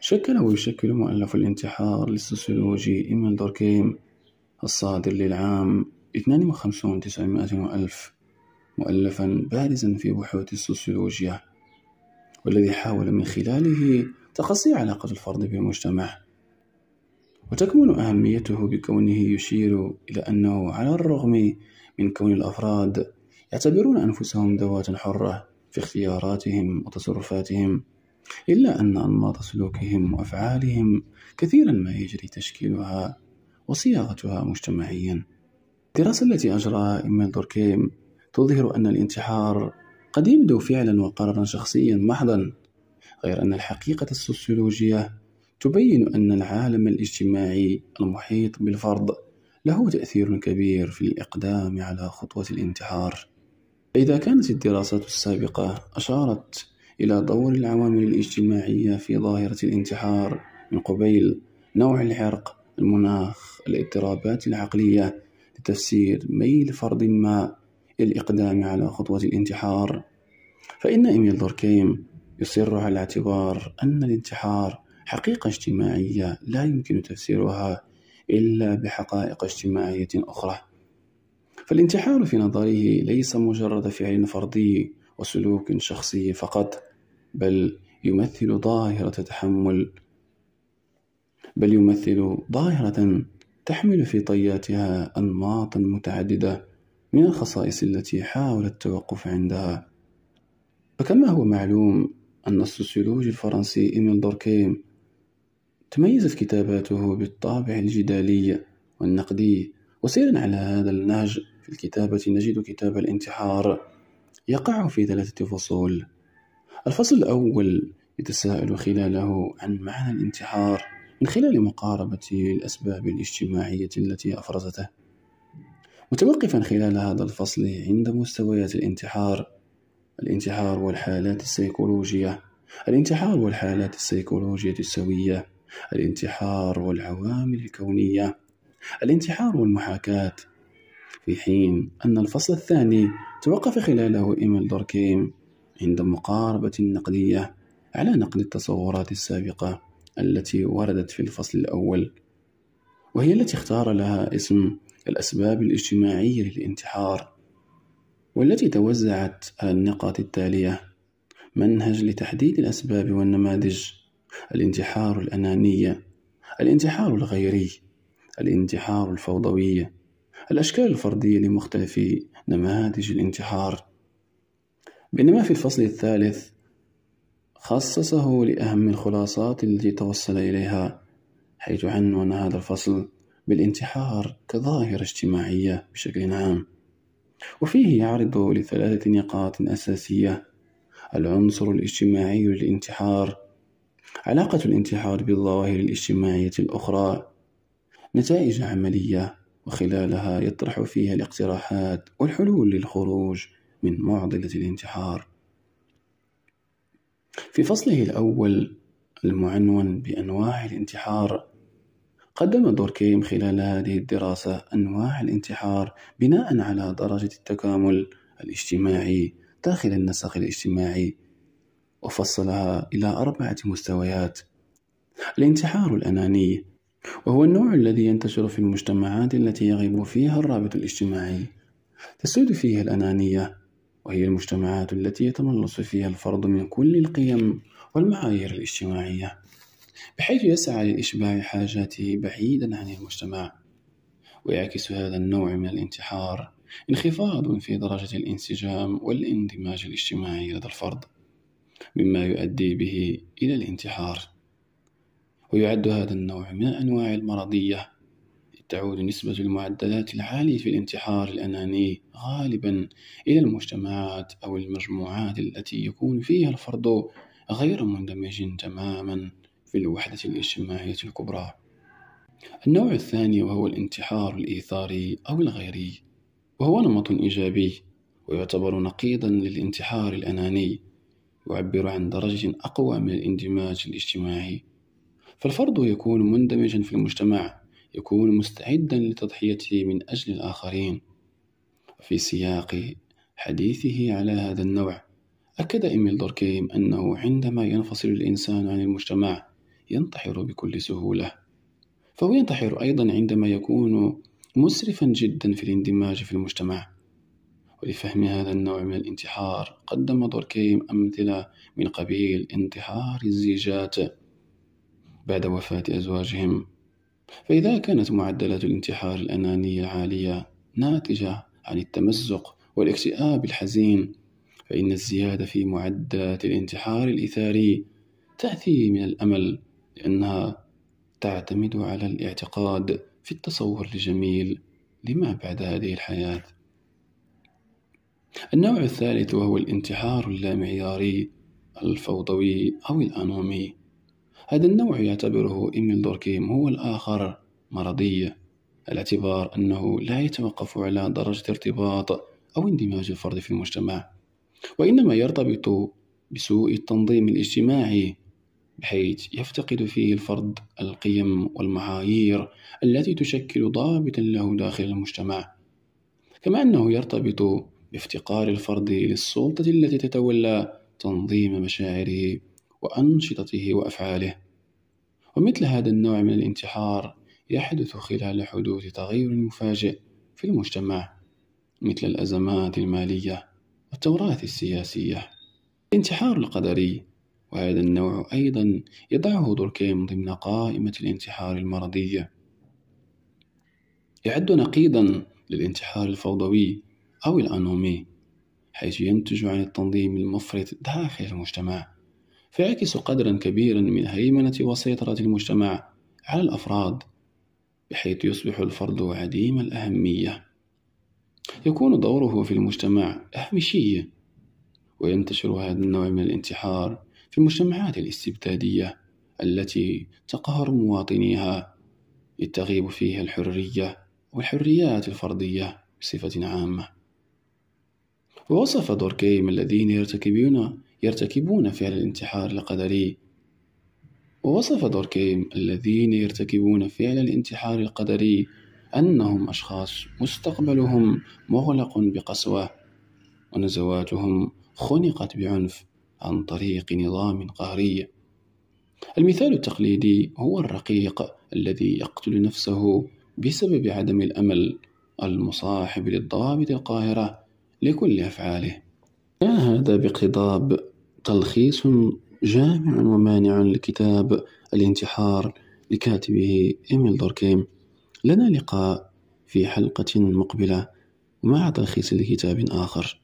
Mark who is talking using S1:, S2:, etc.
S1: شكل ويشكل مؤلف الانتحار للسوسيولوجي إيميل دوركيم الصادر للعام 52 900 وألف مؤلفا بارزا في بحوث السوسيولوجيا والذي حاول من خلاله تقصي علاقة الفرد بالمجتمع وتكمن أهميته بكونه يشير إلى أنه على الرغم من كون الأفراد يعتبرون أنفسهم ذوات حرة في اختياراتهم وتصرفاتهم إلا أن أنماط سلوكهم وأفعالهم كثيرا ما يجري تشكيلها وصياغتها مجتمعيا الدراسة التي أجراها إيميل دوركيم تظهر أن الانتحار قد يبدو فعلا وقرارا شخصيا محضا غير أن الحقيقة السوسيولوجية تبين أن العالم الاجتماعي المحيط بالفرد له تأثير كبير في الإقدام على خطوة الانتحار إذا كانت الدراسات السابقة أشارت إلى دور العوامل الاجتماعية في ظاهرة الانتحار من قبيل نوع العرق المناخ الاضطرابات العقلية لتفسير ميل فرد ما الإقدام على خطوة الانتحار فإن إيميل دوركيم يصر على اعتبار أن الانتحار حقيقة اجتماعية لا يمكن تفسيرها إلا بحقائق اجتماعية أخرى فالانتحار في نظره ليس مجرد فعل فردي وسلوك شخصي فقط بل يمثل ظاهرة تحمل بل يمثل ظاهرة تحمل في طياتها أنماطا متعددة من الخصائص التي حاول التوقف عندها فكما هو معلوم أن السوسيولوجي الفرنسي إيميل دوركيم تميزت كتاباته بالطابع الجدالي والنقدي وسيرا على هذا النهج في الكتابة نجد كتاب الانتحار يقع في ثلاثة فصول الفصل الأول يتساءل خلاله عن معنى الانتحار من خلال مقاربة الأسباب الاجتماعية التي أفرزته متوقفا خلال هذا الفصل عند مستويات الانتحار الانتحار والحالات السيكولوجية الانتحار والحالات السيكولوجية السوية الانتحار والعوامل الكونية الانتحار والمحاكاة في حين أن الفصل الثاني توقف خلاله إيميل دوركيم عند مقاربة النقدية على نقد التصورات السابقة التي وردت في الفصل الأول وهي التي اختار لها اسم الأسباب الاجتماعية للانتحار والتي توزعت على النقاط التالية منهج لتحديد الأسباب والنماذج الانتحار الأنانية الانتحار الغيري الانتحار الفوضوي الأشكال الفردية لمختلف نماذج الانتحار بينما في الفصل الثالث خصصه لأهم الخلاصات التي توصل إليها حيث عنون هذا الفصل بالانتحار كظاهرة اجتماعية بشكل عام وفيه يعرض لثلاثة نقاط أساسية العنصر الاجتماعي للانتحار علاقة الانتحار بالظواهر الاجتماعية الأخرى نتائج عملية وخلالها يطرح فيها الاقتراحات والحلول للخروج من معضلة الانتحار في فصله الأول المعنون بأنواع الانتحار قدم دوركيم خلال هذه الدراسة أنواع الانتحار بناء على درجة التكامل الاجتماعي داخل النسق الاجتماعي وفصلها إلى أربعة مستويات الانتحار الأناني وهو النوع الذي ينتشر في المجتمعات التي يغيب فيها الرابط الاجتماعي تسود فيه الأنانية وهي المجتمعات التي يتملص فيها الفرد من كل القيم والمعايير الاجتماعية بحيث يسعى لإشباع حاجاته بعيدا عن المجتمع ويعكس هذا النوع من الانتحار انخفاض في درجة الانسجام والاندماج الاجتماعي لدى الفرد مما يؤدي به إلى الانتحار ويعد هذا النوع من الأنواع المرضية تعود نسبة المعدلات العالية في الانتحار الأناني غالبا إلى المجتمعات أو المجموعات التي يكون فيها الفرد غير مندمج تماما في الوحدة الاجتماعية الكبرى. النوع الثاني وهو الانتحار الإيثاري أو الغيري، وهو نمط إيجابي ويعتبر نقيضا للانتحار الأناني، يعبر عن درجة أقوى من الاندماج الاجتماعي، فالفرد يكون مندمجا في المجتمع يكون مستعدا لتضحيته من أجل الآخرين في سياق حديثه على هذا النوع أكد إيميل دوركيم أنه عندما ينفصل الإنسان عن المجتمع ينتحر بكل سهولة فهو ينتحر أيضا عندما يكون مسرفا جدا في الاندماج في المجتمع ولفهم هذا النوع من الانتحار قدم دوركيم أمثلة من قبيل انتحار الزيجات بعد وفاة أزواجهم فإذا كانت معدلات الانتحار الأنانية عالية ناتجة عن التمزق والاكتئاب الحزين فإن الزيادة في معدلات الانتحار الإثاري تأتي من الأمل لأنها تعتمد على الاعتقاد في التصور الجميل لما بعد هذه الحياة النوع الثالث وهو الانتحار اللامعياري الفوضوي أو الأنومي هذا النوع يعتبره إيميل دوركيم هو الآخر مرضي الاعتبار أنه لا يتوقف على درجة ارتباط أو اندماج الفرد في المجتمع وإنما يرتبط بسوء التنظيم الاجتماعي بحيث يفتقد فيه الفرد القيم والمعايير التي تشكل ضابطا له داخل المجتمع كما أنه يرتبط بافتقار الفرد للسلطة التي تتولى تنظيم مشاعره وأنشطته وأفعاله ومثل هذا النوع من الانتحار يحدث خلال حدوث تغير مفاجئ في المجتمع مثل الأزمات المالية والثورات السياسية الانتحار القدري وهذا النوع أيضا يضعه دوركيم ضمن قائمة الانتحار المرضية يعد نقيضا للانتحار الفوضوي أو الأنومي حيث ينتج عن التنظيم المفرط داخل المجتمع فيعكس قدرا كبيرا من هيمنة وسيطرة المجتمع على الأفراد بحيث يصبح الفرد عديم الأهمية يكون دوره في المجتمع أهمشية وينتشر هذا النوع من الانتحار في المجتمعات الاستبدادية التي تقهر مواطنيها يتغيب فيها الحرية والحريات الفردية بصفة عامة ووصف دوركيم الذين يرتكبون يرتكبون فعل الانتحار القدري ووصف دوركيم الذين يرتكبون فعل الانتحار القدري أنهم أشخاص مستقبلهم مغلق بقسوة ونزواتهم خنقت بعنف عن طريق نظام قهري المثال التقليدي هو الرقيق الذي يقتل نفسه بسبب عدم الأمل المصاحب للضوابط القاهرة لكل أفعاله هذا باقتضاب تلخيص جامع ومانع لكتاب الانتحار لكاتبه إيميل دوركيم لنا لقاء في حلقة مقبلة مع تلخيص لكتاب آخر